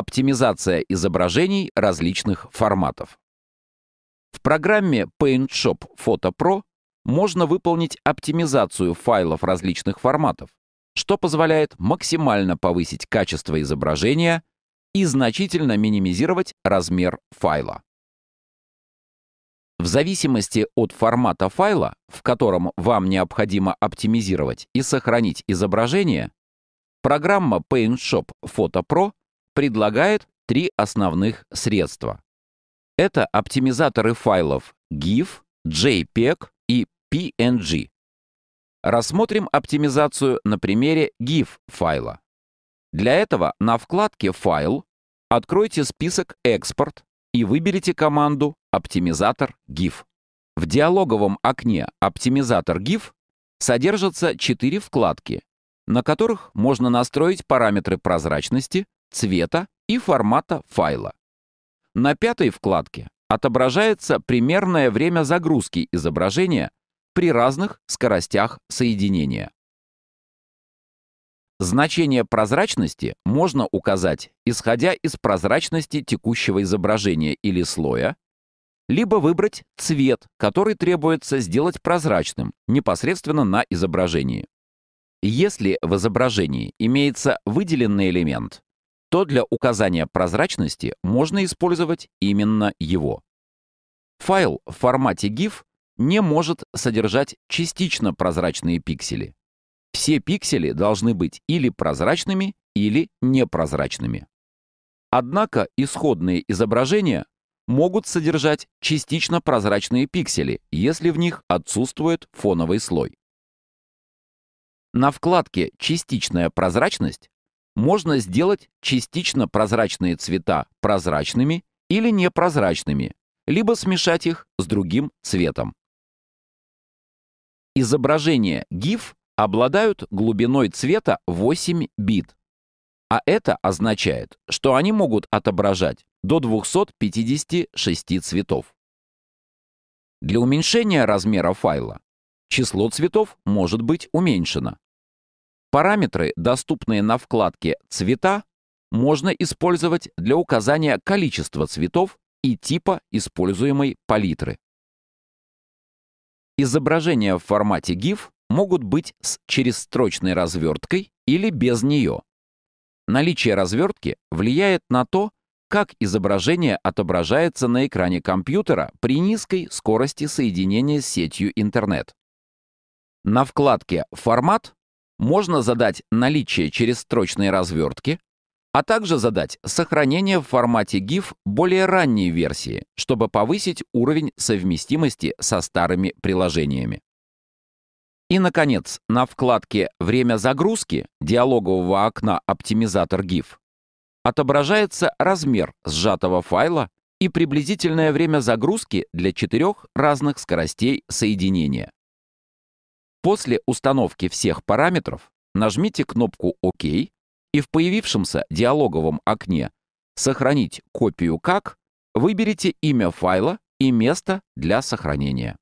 Оптимизация изображений различных форматов. В программе PaintShop Photo Pro можно выполнить оптимизацию файлов различных форматов, что позволяет максимально повысить качество изображения и значительно минимизировать размер файла. В зависимости от формата файла, в котором вам необходимо оптимизировать и сохранить изображение, программа PaintShop Photo Pro предлагает три основных средства. Это оптимизаторы файлов GIF, JPEG и PNG. Рассмотрим оптимизацию на примере GIF файла. Для этого на вкладке «Файл» откройте список «Экспорт» и выберите команду «Оптимизатор GIF». В диалоговом окне «Оптимизатор GIF» содержатся четыре вкладки, на которых можно настроить параметры прозрачности, цвета и формата файла. На пятой вкладке отображается примерное время загрузки изображения при разных скоростях соединения. Значение прозрачности можно указать, исходя из прозрачности текущего изображения или слоя, либо выбрать цвет, который требуется сделать прозрачным непосредственно на изображении. Если в изображении имеется выделенный элемент, то для указания прозрачности можно использовать именно его. Файл в формате GIF не может содержать частично прозрачные пиксели. Все пиксели должны быть или прозрачными, или непрозрачными. Однако исходные изображения могут содержать частично прозрачные пиксели, если в них отсутствует фоновый слой. На вкладке «Частичная прозрачность» можно сделать частично прозрачные цвета прозрачными или непрозрачными, либо смешать их с другим цветом. Изображения GIF обладают глубиной цвета 8 бит, а это означает, что они могут отображать до 256 цветов. Для уменьшения размера файла число цветов может быть уменьшено. Параметры, доступные на вкладке «Цвета», можно использовать для указания количества цветов и типа используемой палитры. Изображения в формате GIF могут быть с чересстрочной разверткой или без нее. Наличие развертки влияет на то, как изображение отображается на экране компьютера при низкой скорости соединения с сетью интернет. На вкладке «Формат» Можно задать наличие через строчные развертки, а также задать сохранение в формате GIF более ранней версии, чтобы повысить уровень совместимости со старыми приложениями. И, наконец, на вкладке «Время загрузки» диалогового окна «Оптимизатор GIF» отображается размер сжатого файла и приблизительное время загрузки для четырех разных скоростей соединения. После установки всех параметров нажмите кнопку «Ок» и в появившемся диалоговом окне «Сохранить копию как» выберите имя файла и место для сохранения.